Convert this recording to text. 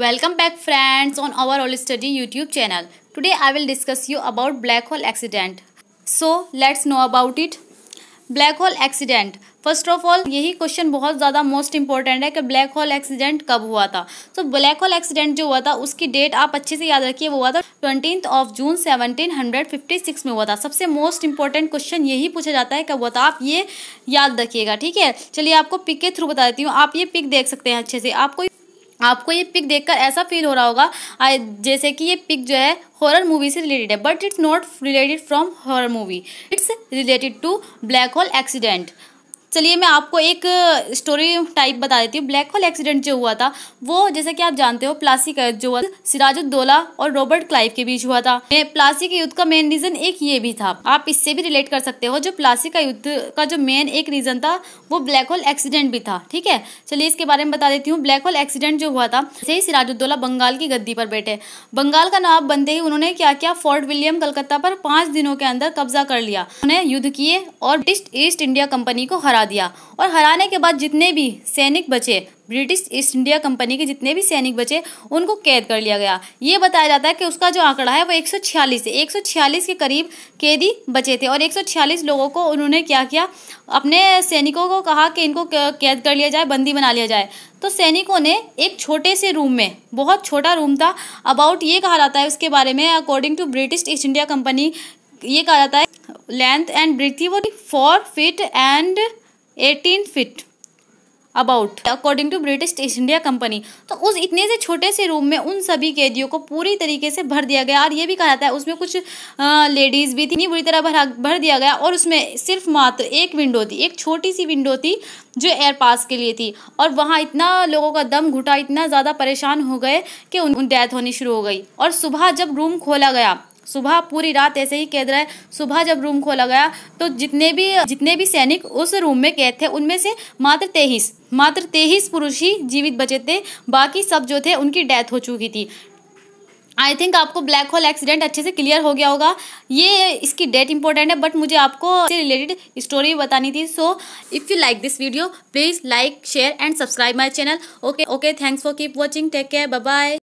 welcome back friends on our all study YouTube channel today I will discuss you about black hole accident so let's know about it black hole accident first of all यही question बहुत ज़्यादा most important है कि black hole accident कब हुआ था तो black hole accident जो हुआ था उसकी डेट आप अच्छे से याद रखिए वो हुआ था ट्वेंटी ऑफ जून 1756 में हुआ था सबसे मोस्ट इंपॉर्टेंट क्वेश्चन यही पूछा जाता है कब हुआ था आप ये याद रखिएगा ठीक है चलिए आपको पिक के थ्रू बता देती हूँ आप ये पिक देख सकते हैं अच्छे से आपको आपको ये पिक देखकर ऐसा फील हो रहा होगा जैसे कि ये पिक जो है हॉरर मूवी से रिलेटेड है but it's not related from horror movie it's related to black hole accident चलिए मैं आपको एक स्टोरी टाइप बता देती हूँ ब्लैक होल एक्सीडेंट जो हुआ था वो जैसा कि आप जानते हो प्लासी का युद्ध जो हुआ सिराजुद्दोला और रॉबर्ट क्लाइव के बीच हुआ था प्लासी के युद्ध का मेन रीजन एक ये भी था आप इससे भी रिलेट कर सकते हो जो प्लासी का युद्ध का जो मेन एक रीजन था वो ब्लैक होल एक्सीडेंट भी था ठीक है चलिए इसके बारे में बता देती हूँ ब्लैक होल एक्सीडेंट जो हुआ था सही सिराजुद्दोला बंगाल की गद्दी पर बैठे बंगाल का नवाब बनते ही उन्होंने क्या क्या फोर्ट विलियम कलकत्ता पर पांच दिनों के अंदर कब्जा कर लिया उन्हें युद्ध किए और ब्रिटिश ईस्ट इंडिया कंपनी को हरा हरा दिया और हराने के बाद जितने भी सैनिक बचे ब्रिटिश ईस्ट इंडिया कंपनी के जितने भी सैनिक बचे उनको कैद कर लिया गया ये बताया जाता है कि उसका जो आंकड़ा है वो 146 है 146 के करीब कैदी बचे थे और 146 लोगों को उन्होंने क्या किया अपने सैनिकों को कहा कि इनको कैद कर लिया जाए बंदी बना लिया जाए तो सैनिकों ने एक छोटे से रूम में बहुत छोटा रूम था अबाउट ये कहा जाता है उसके बारे में according to British East India company ये कहा जाता है लेंथ एंड ब्रिथी वो four feet and eighteen feet about according to British East India company तो उस इतने से छोटे से रूम में उन सभी कैदियों को पूरी तरीके से भर दिया गया और ये भी कहा जाता है उसमें कुछ लेडीज़ भी थी नहीं बुरी तरह भरा भर दिया गया और उसमें सिर्फ मात्र एक विंडो थी एक छोटी सी विंडो थी जो एयर पास के लिए थी और वहाँ इतना लोगों का दम घुटा इतना ज़्यादा परेशान हो गए कि उन डेथ होनी शुरू हो गई और सुबह जब रूम खोला गया सुबह पूरी रात ऐसे ही कैद रहे सुबह जब रूम खोला गया तो जितने भी जितने भी सैनिक उस रूम में कैद थे उनमें से मात्र तेईस मात्र तेईस पुरुष ही जीवित बचे थे बाकी सब जो थे उनकी डेथ हो चुकी थी आई थिंक आपको ब्लैक होल एक्सीडेंट अच्छे से क्लियर हो गया होगा ये इसकी डेट इंपॉर्टेंट है बट मुझे आपको इससे रिलेटेड स्टोरी बतानी थी so if you like this video please like share and subscribe my channel okay okay thanks for keep watching take care bye